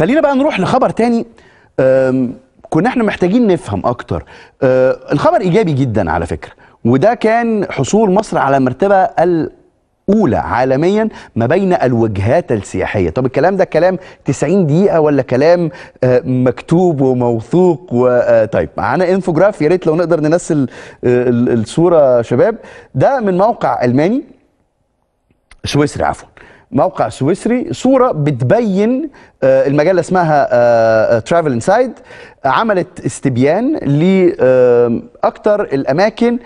خلينا بقى نروح لخبر تاني كنا احنا محتاجين نفهم اكتر أه، الخبر ايجابي جدا على فكره وده كان حصول مصر على المرتبه الاولى عالميا ما بين الوجهات السياحيه طب الكلام ده كلام 90 دقيقه ولا كلام أه، مكتوب وموثوق أه، طيب معانا انفوجراف يا ريت لو نقدر ننسل الصوره شباب ده من موقع الماني سويسري عفوا موقع سويسري صوره بتبين آه، المجله اسمها ترافل آه، انسايد آه، عملت استبيان لاكثر الاماكن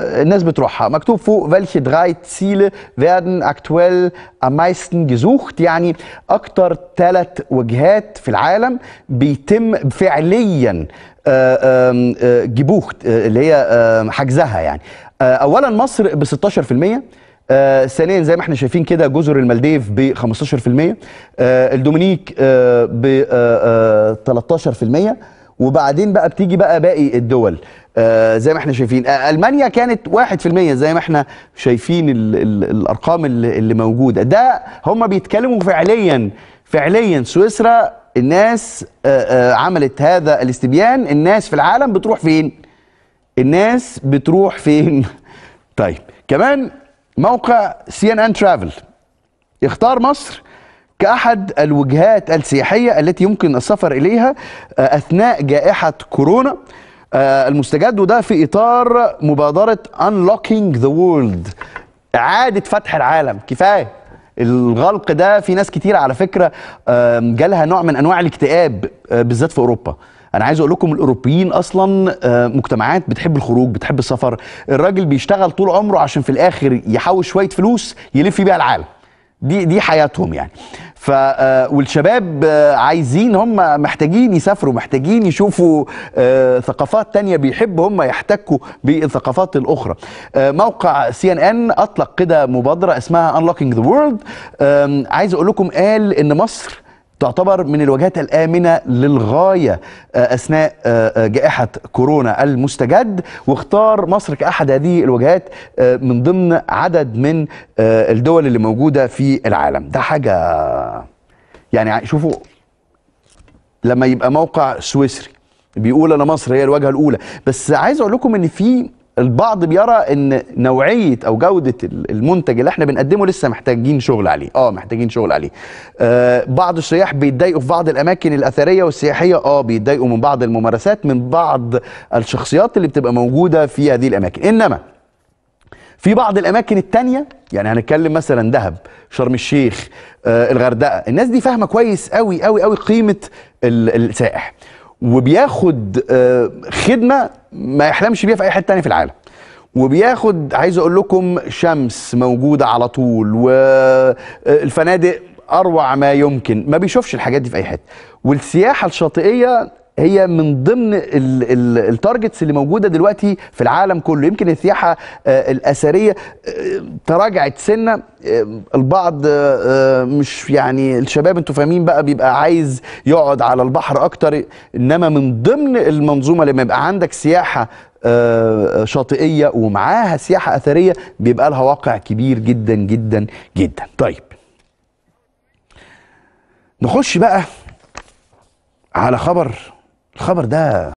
الناس بتروحها مكتوب فوق welche درايت سيل فيرن اكتويل امايستن جزوخت يعني اكتر ثلاث وجهات في العالم بيتم فعليا جبوخت اللي هي حجزها يعني اولا مصر ب 16% آه ثانيا زي ما احنا شايفين كده جزر المالديف ب 15% آه الدومينيك آه ب آه 13% آه، وبعدين بقى بتيجي بقى باقي الدول آه زي ما احنا شايفين آه المانيا كانت 1% زي ما احنا شايفين الـ الـ الارقام اللي, اللي موجوده ده هم بيتكلموا فعليا فعليا سويسرا الناس آه آه عملت هذا الاستبيان الناس في العالم بتروح فين الناس بتروح فين طيب كمان موقع سي ان ان ترافل اختار مصر كأحد الوجهات السياحية التي يمكن السفر إليها آه، أثناء جائحة كورونا آه، المستجد وده في إطار مبادرة Unlocking the World إعادة فتح العالم كفاية الغلق ده في ناس كتير على فكره جالها نوع من انواع الاكتئاب آه، بالذات في اوروبا انا عايز اقول لكم الاوروبيين اصلا آه، مجتمعات بتحب الخروج بتحب السفر الراجل بيشتغل طول عمره عشان في الاخر يحوش شويه فلوس يلف بيها العالم دي دي حياتهم يعني آه، والشباب آه، عايزين هم محتاجين يسافروا محتاجين يشوفوا آه، ثقافات تانية بيحبوا هم يحتكوا بالثقافات الاخرى موقع سي ان ان اطلق كده مبادره اسمها unlocking the world عايز اقول لكم قال ان مصر تعتبر من الوجهات الآمنة للغاية آه، أثناء آه، آه، جائحة كورونا المستجد واختار مصر كأحد هذه الوجهات من ضمن عدد من الدول اللي موجودة في العالم ده حاجة يعني شوفوا لما يبقى موقع سويسري بيقول انا مصر هي الواجهه الاولى بس عايز اقول لكم ان في البعض بيرى ان نوعيه او جوده المنتج اللي احنا بنقدمه لسه محتاجين شغل عليه اه محتاجين شغل عليه آه بعض السياح بيتضايقوا في بعض الاماكن الاثريه والسياحيه اه بيتضايقوا من بعض الممارسات من بعض الشخصيات اللي بتبقى موجوده في هذه الاماكن انما في بعض الاماكن الثانيه يعني هنتكلم مثلا دهب شرم الشيخ آه الغردقه الناس دي فاهمه كويس قوي قوي قوي قيمه السائح وبياخد آه، خدمه ما يحلمش بيها في اي حته تانية في العالم وبياخد عايز اقول لكم شمس موجوده على طول والفنادق آه، اروع ما يمكن ما بيشوفش الحاجات دي في اي حته والسياحه الشاطئيه هي من ضمن التارجتس اللي موجوده دلوقتي في العالم كله يمكن السياحه آه، الاثريه آه، تراجعت سنه آه، البعض مش يعني الشباب انتوا فاهمين بقى بيبقى عايز يقعد على البحر اكتر انما من ضمن المنظومه لما يبقى عندك سياحه شاطئيه ومعاها سياحه اثريه بيبقى لها واقع كبير جدا جدا جدا طيب نخش بقى على خبر الخبر ده